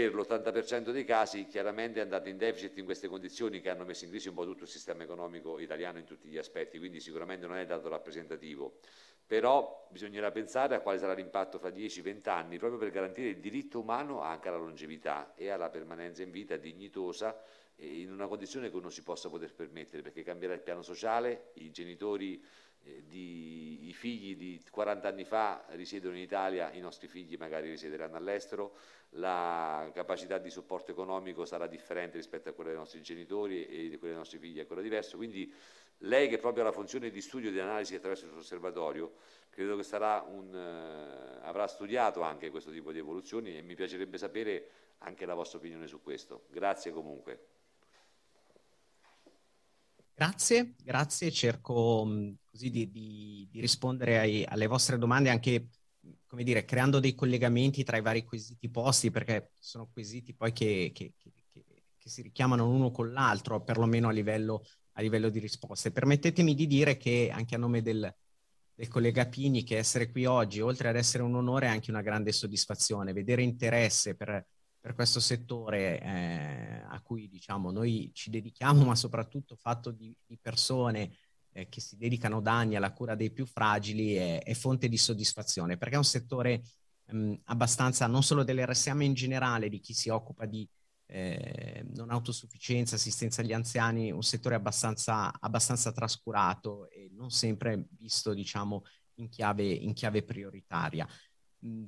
per l'80% dei casi chiaramente è andato in deficit in queste condizioni che hanno messo in crisi un po' tutto il sistema economico italiano in tutti gli aspetti, quindi sicuramente non è dato rappresentativo. Però bisognerà pensare a quale sarà l'impatto fra 10-20 anni, proprio per garantire il diritto umano anche alla longevità e alla permanenza in vita dignitosa in una condizione che non si possa poter permettere, perché cambierà il piano sociale, i genitori eh, di, i figli di 40 anni fa risiedono in Italia, i nostri figli magari risiederanno all'estero, la capacità di supporto economico sarà differente rispetto a quella dei nostri genitori e di quella dei nostri figli è ancora diversa, quindi lei che proprio ha la funzione di studio e di analisi attraverso il suo osservatorio, credo che un, uh, avrà studiato anche questo tipo di evoluzioni e mi piacerebbe sapere anche la vostra opinione su questo. Grazie comunque. Grazie, grazie. Cerco mm, così di, di, di rispondere ai, alle vostre domande anche, come dire, creando dei collegamenti tra i vari quesiti posti, perché sono quesiti poi che, che, che, che si richiamano l'uno con l'altro, perlomeno a livello, a livello, di risposte. Permettetemi di dire che anche a nome del, del collega Pini che essere qui oggi, oltre ad essere un onore, è anche una grande soddisfazione. Vedere interesse per per questo settore eh, a cui diciamo, noi ci dedichiamo, ma soprattutto fatto di, di persone eh, che si dedicano da anni alla cura dei più fragili, è, è fonte di soddisfazione, perché è un settore mh, mm, abbastanza, non solo dell'RSA, ma in generale di chi si occupa di eh, non autosufficienza, assistenza agli anziani, un settore abbastanza, abbastanza trascurato e non sempre visto diciamo, in, chiave, in chiave prioritaria mm,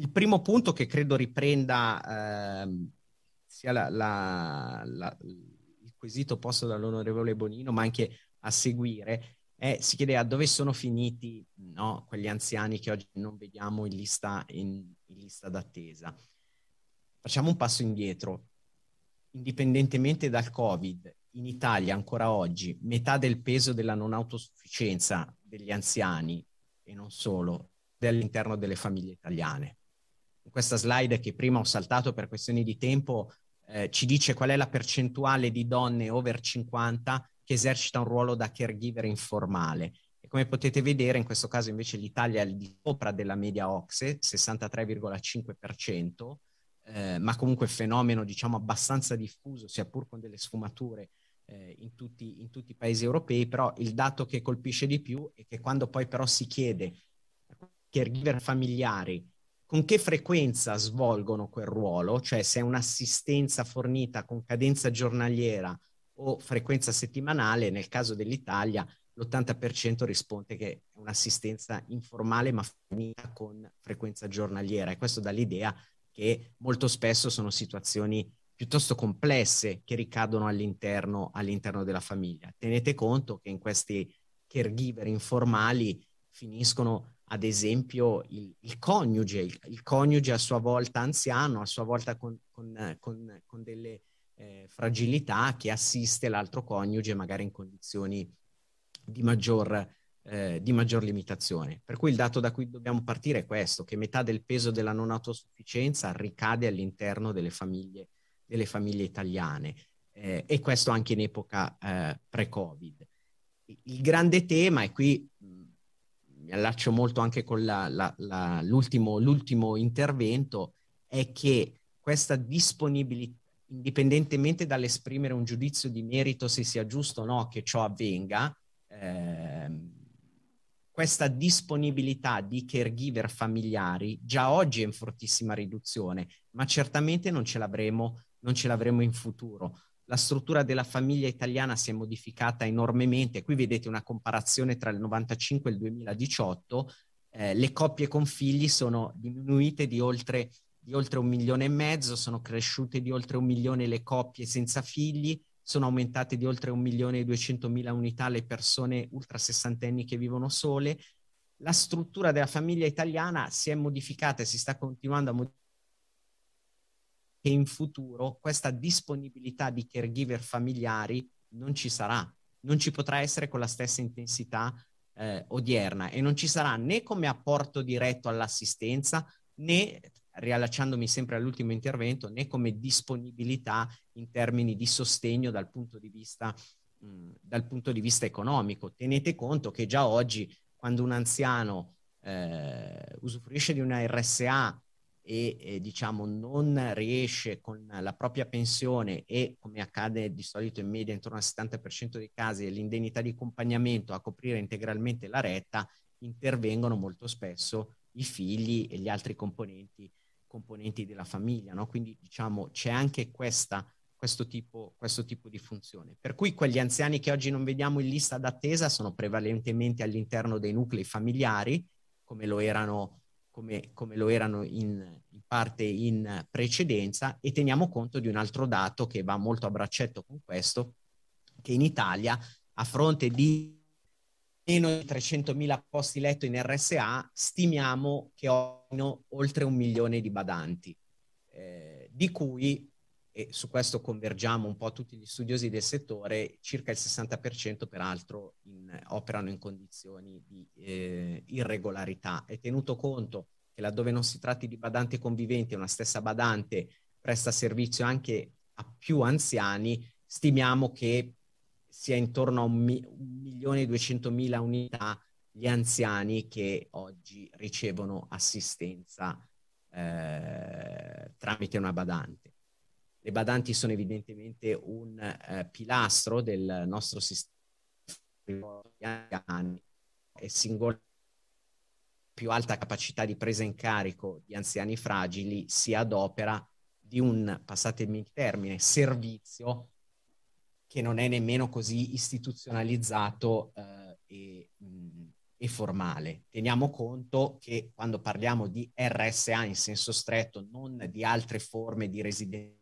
il primo punto che credo riprenda eh, sia la, la, la, il quesito posto dall'onorevole Bonino, ma anche a seguire, è si chiedeva dove sono finiti no, quegli anziani che oggi non vediamo in lista, in, in lista d'attesa. Facciamo un passo indietro. Indipendentemente dal Covid, in Italia ancora oggi metà del peso della non autosufficienza degli anziani e non solo dell'interno delle famiglie italiane questa slide che prima ho saltato per questioni di tempo eh, ci dice qual è la percentuale di donne over 50 che esercita un ruolo da caregiver informale. E come potete vedere, in questo caso invece l'Italia è al di sopra della media OXE, 63,5%, eh, ma comunque fenomeno diciamo abbastanza diffuso, sia pur con delle sfumature eh, in, tutti, in tutti i paesi europei, però il dato che colpisce di più è che quando poi però si chiede caregiver familiari con che frequenza svolgono quel ruolo, cioè se è un'assistenza fornita con cadenza giornaliera o frequenza settimanale, nel caso dell'Italia l'80% risponde che è un'assistenza informale ma fornita con frequenza giornaliera e questo dà l'idea che molto spesso sono situazioni piuttosto complesse che ricadono all'interno, all'interno della famiglia. Tenete conto che in questi caregiver informali finiscono ad esempio il, il coniuge, il, il, coniuge a sua volta anziano, a sua volta con, con, eh, con, con delle eh, fragilità che assiste l'altro coniuge magari in condizioni di maggior, eh, di maggior limitazione. Per cui il dato da cui dobbiamo partire è questo, che metà del peso della non autosufficienza ricade all'interno delle famiglie, delle famiglie italiane eh, e questo anche in epoca eh, pre-Covid. Il grande tema, e qui mi allaccio molto anche con la, la, la, l'ultimo, l'ultimo intervento, è che questa disponibilità, indipendentemente dall'esprimere un giudizio di merito se sia giusto o no che ciò avvenga, ehm, questa disponibilità di caregiver familiari già oggi è in fortissima riduzione, ma certamente non ce l'avremo, non ce l'avremo in futuro la struttura della famiglia italiana si è modificata enormemente. Qui vedete una comparazione tra il 95 e il 2018. Eh, le coppie con figli sono diminuite di oltre, di oltre un milione e mezzo, sono cresciute di oltre un milione le coppie senza figli, sono aumentate di oltre un milione e duecentomila unità le persone ultra sessantenni che vivono sole. La struttura della famiglia italiana si è modificata e si sta continuando a modificare che in futuro questa disponibilità di caregiver familiari non ci sarà, non ci potrà essere con la stessa intensità eh, odierna e non ci sarà né come apporto diretto all'assistenza né, riallacciandomi sempre all'ultimo intervento, né come disponibilità in termini di sostegno dal punto di vista, mh, dal punto di vista economico. Tenete conto che già oggi quando un anziano eh, usufruisce di una RSA e eh, diciamo non riesce con la propria pensione e come accade di solito in media intorno al 70% dei casi l'indennità di accompagnamento a coprire integralmente la retta, intervengono molto spesso i figli e gli altri componenti, componenti della famiglia. No? Quindi diciamo c'è anche questa, questo, tipo, questo tipo di funzione. Per cui quegli anziani che oggi non vediamo in lista d'attesa sono prevalentemente all'interno dei nuclei familiari, come lo erano come, come lo erano in, in parte in precedenza e teniamo conto di un altro dato che va molto a braccetto con questo, che in Italia a fronte di meno di 300.000 posti letto in RSA, stimiamo che ho oltre un milione di badanti, eh, di cui e su questo convergiamo un po' tutti gli studiosi del settore, circa il 60% peraltro in, operano in condizioni di eh, irregolarità. E tenuto conto che laddove non si tratti di badanti conviventi, una stessa badante presta servizio anche a più anziani, stimiamo che sia intorno a 1.200.000 unità gli anziani che oggi ricevono assistenza eh, tramite una badante. Le badanti sono evidentemente un eh, pilastro del nostro sistema e singolare più alta capacità di presa in carico di anziani fragili si adopera di un, passatemi il termine, servizio che non è nemmeno così istituzionalizzato eh, e, mh, e, formale. Teniamo conto che quando parliamo di RSA in senso stretto, non di altre forme di residenza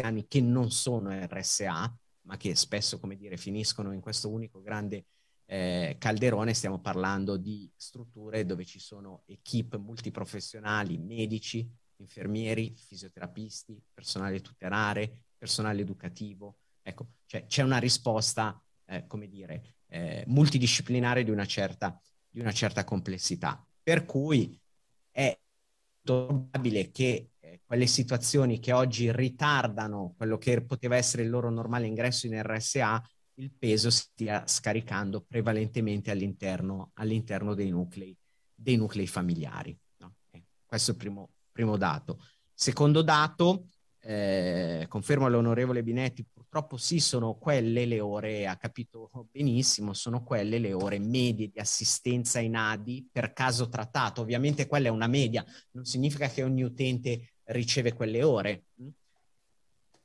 anziani che non sono RSA, ma che spesso, come dire, finiscono in questo unico grande eh, calderone, stiamo parlando di strutture dove ci sono equip multiprofessionali, medici, infermieri, fisioterapisti, personale tutelare, personale educativo. Ecco, cioè, c'è una risposta, eh, come dire, eh, multidisciplinare di una, certa, di una certa complessità. Per cui è probabile che quelle situazioni che oggi ritardano quello che poteva essere il loro normale ingresso in RSA, il peso stia scaricando prevalentemente all'interno, all'interno dei, nuclei, dei, nuclei, familiari. No? Okay. Eh, questo è il primo, primo dato. Secondo dato, eh, confermo all'onorevole Binetti, purtroppo sì, sono quelle le ore, ha capito benissimo, sono quelle le ore medie di assistenza in ADI per caso trattato. Ovviamente quella è una media, non significa che ogni utente riceve quelle ore. Mm.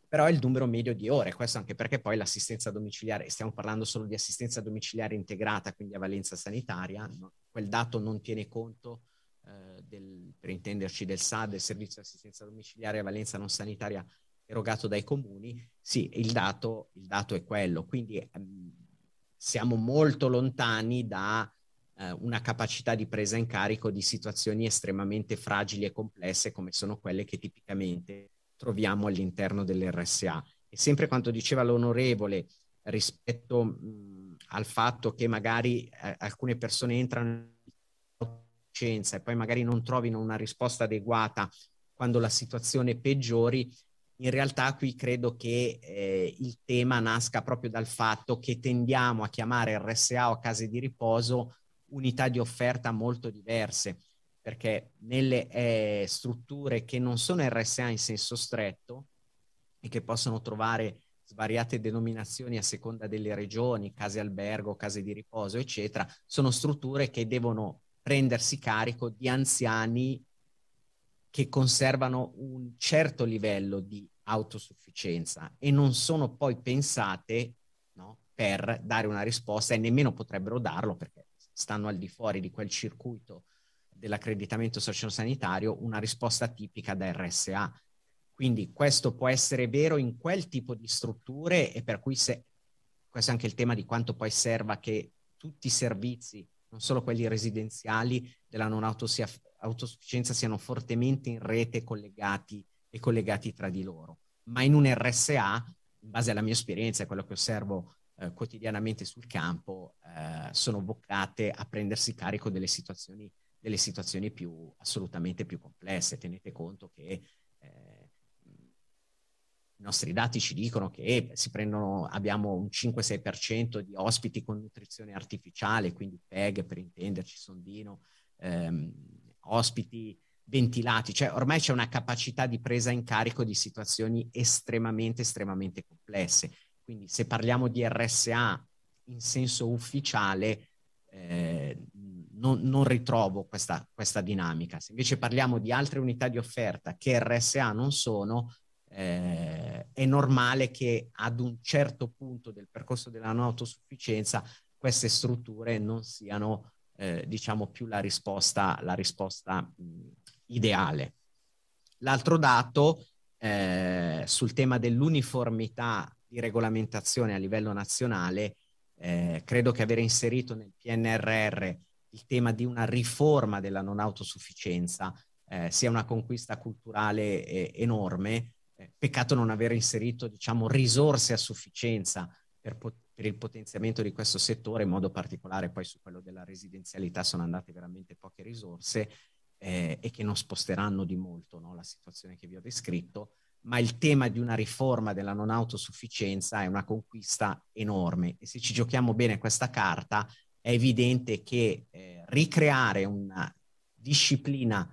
Però è il numero medio di ore, questo anche perché poi l'assistenza domiciliare, stiamo parlando solo di assistenza domiciliare integrata, quindi a valenza sanitaria, no? quel dato non tiene conto eh, del, per intenderci del SAD, del servizio di assistenza domiciliare a valenza non sanitaria erogato dai comuni, sì, il dato, il dato è quello. Quindi ehm, siamo molto lontani da eh, una capacità di presa in carico di situazioni estremamente fragili e complesse come sono quelle che tipicamente troviamo all'interno dell'RSA. E sempre quanto diceva l'onorevole rispetto mh, al fatto che magari eh, alcune persone entrano in scienza e poi magari non trovino una risposta adeguata quando la situazione peggiori, in realtà qui credo che eh, il tema nasca proprio dal fatto che tendiamo a chiamare RSA o case di riposo unità di offerta molto diverse, perché nelle eh, strutture che non sono RSA in senso stretto e che possono trovare svariate denominazioni a seconda delle regioni, case albergo, case di riposo, eccetera, sono strutture che devono prendersi carico di anziani che conservano un certo livello di autosufficienza e non sono poi pensate no, per dare una risposta e nemmeno potrebbero darlo perché stanno al di fuori di quel circuito dell'accreditamento sociosanitario una risposta tipica da RSA. Quindi questo può essere vero in quel tipo di strutture e per cui se, questo è anche il tema di quanto poi serva che tutti i servizi, non solo quelli residenziali della non autosufficienza, siano fortemente in rete collegati e collegati tra di loro. Ma in un RSA, in base alla mia esperienza e quello che osservo eh, quotidianamente sul campo eh, sono boccate a prendersi carico delle situazioni, delle situazioni più, assolutamente più complesse. Tenete conto che eh, i nostri dati ci dicono che prendono, abbiamo un 5-6% di ospiti con nutrizione artificiale, quindi PEG per intenderci, sondino, ehm, ospiti ventilati, cioè ormai c'è una capacità di presa in carico di situazioni estremamente, estremamente complesse quindi se parliamo di RSA in senso ufficiale, eh, non, non, ritrovo questa, questa, dinamica. Se invece parliamo di altre unità di offerta che RSA non sono, eh, è normale che ad un certo punto del percorso della non autosufficienza queste strutture non siano, eh, diciamo, più la risposta, la risposta mh, ideale. L'altro dato eh, sul tema dell'uniformità di regolamentazione a livello nazionale, eh, credo che avere inserito nel PNRR il tema di una riforma della non autosufficienza eh, sia una conquista culturale eh, enorme. Eh, peccato non aver inserito diciamo, risorse a sufficienza per, pot- per il potenziamento di questo settore, in modo particolare poi su quello della residenzialità sono andate veramente poche risorse. Eh, e che non sposteranno di molto no? la situazione che vi ho descritto, ma il tema di una riforma della non autosufficienza è una conquista enorme e se ci giochiamo bene questa carta è evidente che eh, ricreare una disciplina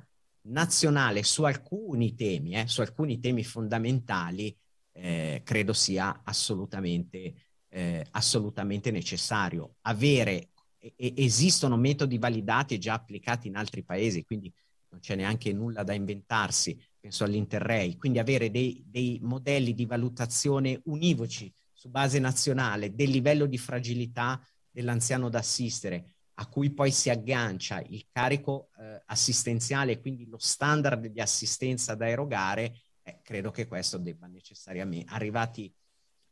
nazionale su alcuni temi, eh, su alcuni temi fondamentali, eh, credo sia assolutamente, eh, assolutamente necessario. Avere, e, esistono metodi validati e già applicati in altri paesi, quindi non c'è neanche nulla da inventarsi penso all'Interrail, quindi avere dei, dei modelli di valutazione univoci su base nazionale del livello di fragilità dell'anziano da assistere, a cui poi si aggancia il carico eh, assistenziale e quindi lo standard di assistenza da erogare, eh, credo che questo debba necessariamente, arrivati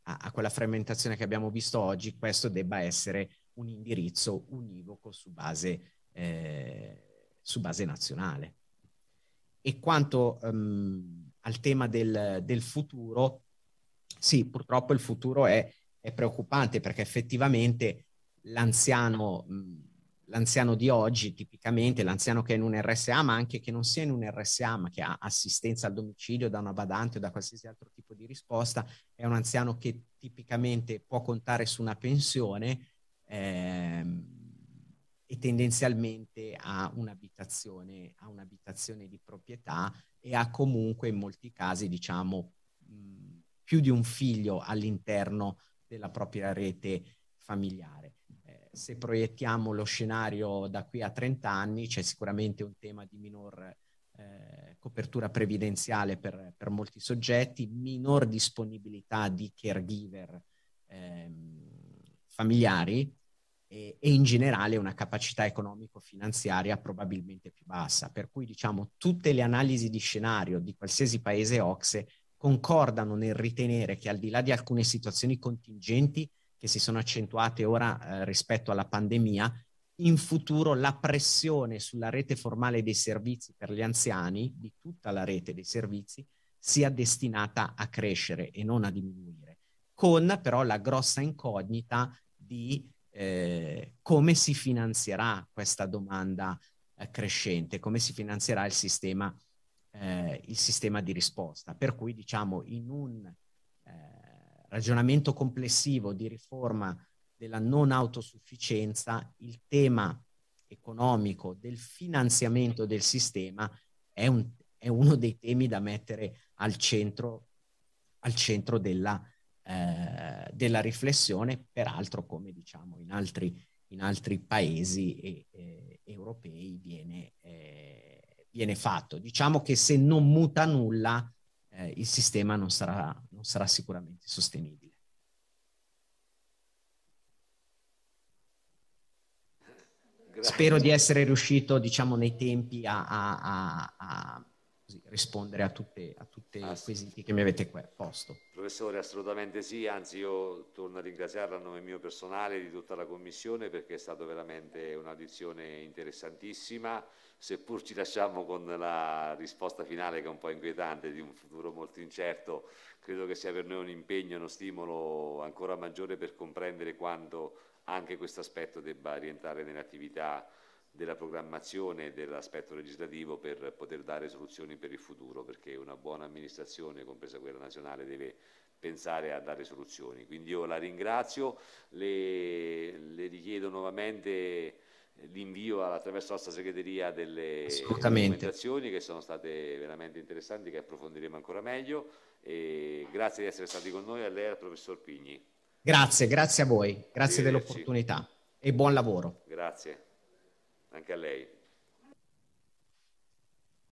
a, a, quella frammentazione che abbiamo visto oggi, questo debba essere un indirizzo univoco su base, eh, su base nazionale. E quanto um, al tema del, del, futuro, sì, purtroppo il futuro è, è preoccupante perché effettivamente l'anziano, l'anziano, di oggi, tipicamente l'anziano che è in un RSA, ma anche che non sia in un RSA, ma che ha assistenza al domicilio da una badante o da qualsiasi altro tipo di risposta, è un anziano che tipicamente può contare su una pensione. Ehm, e tendenzialmente ha un'abitazione, a un'abitazione di proprietà e ha comunque in molti casi, diciamo, mh, più di un figlio all'interno della propria rete familiare. Eh, se proiettiamo lo scenario da qui a 30 anni, c'è sicuramente un tema di minor eh, copertura previdenziale per, per, molti soggetti, minor disponibilità di caregiver ehm, familiari e, e in generale una capacità economico-finanziaria probabilmente più bassa. Per cui diciamo tutte le analisi di scenario di qualsiasi paese OXE concordano nel ritenere che al di là di alcune situazioni contingenti che si sono accentuate ora eh, rispetto alla pandemia, in futuro la pressione sulla rete formale dei servizi per gli anziani, di tutta la rete dei servizi, sia destinata a crescere e non a diminuire, con però la grossa incognita di eh, come si finanzierà questa domanda eh, crescente, come si finanzierà il sistema, eh, il sistema, di risposta. Per cui diciamo in un eh, ragionamento complessivo di riforma della non autosufficienza, il tema economico del finanziamento del sistema è, un, è uno dei temi da mettere al centro, al centro della, eh, della riflessione, peraltro come diciamo in altri, in altri paesi e, eh, europei viene, eh, viene, fatto. Diciamo che se non muta nulla eh, il sistema non sarà, non sarà sicuramente sostenibile. Grazie. Spero di essere riuscito, diciamo, nei tempi a, a, a, a così, rispondere a tutte, a tutte ah, le quesiti che mi avete posto. Professore, assolutamente sì, anzi io torno a ringraziarla a nome mio personale e di tutta la Commissione perché è stata veramente un'audizione interessantissima, seppur ci lasciamo con la risposta finale che è un po' inquietante di un futuro molto incerto, credo che sia per noi un impegno, uno stimolo ancora maggiore per comprendere quanto anche questo aspetto debba rientrare nelle attività. nell'attività della programmazione dell'aspetto legislativo per poter dare soluzioni per il futuro, perché una buona amministrazione, compresa quella nazionale, deve pensare a dare soluzioni. Quindi io la ringrazio, le, le richiedo nuovamente l'invio attraverso la nostra segreteria delle documentazioni che sono state veramente interessanti, che approfondiremo ancora meglio. E grazie di essere stati con noi, a lei e al professor Pigni. Grazie, grazie a voi, grazie dell'opportunità e buon lavoro. Grazie anche a lei.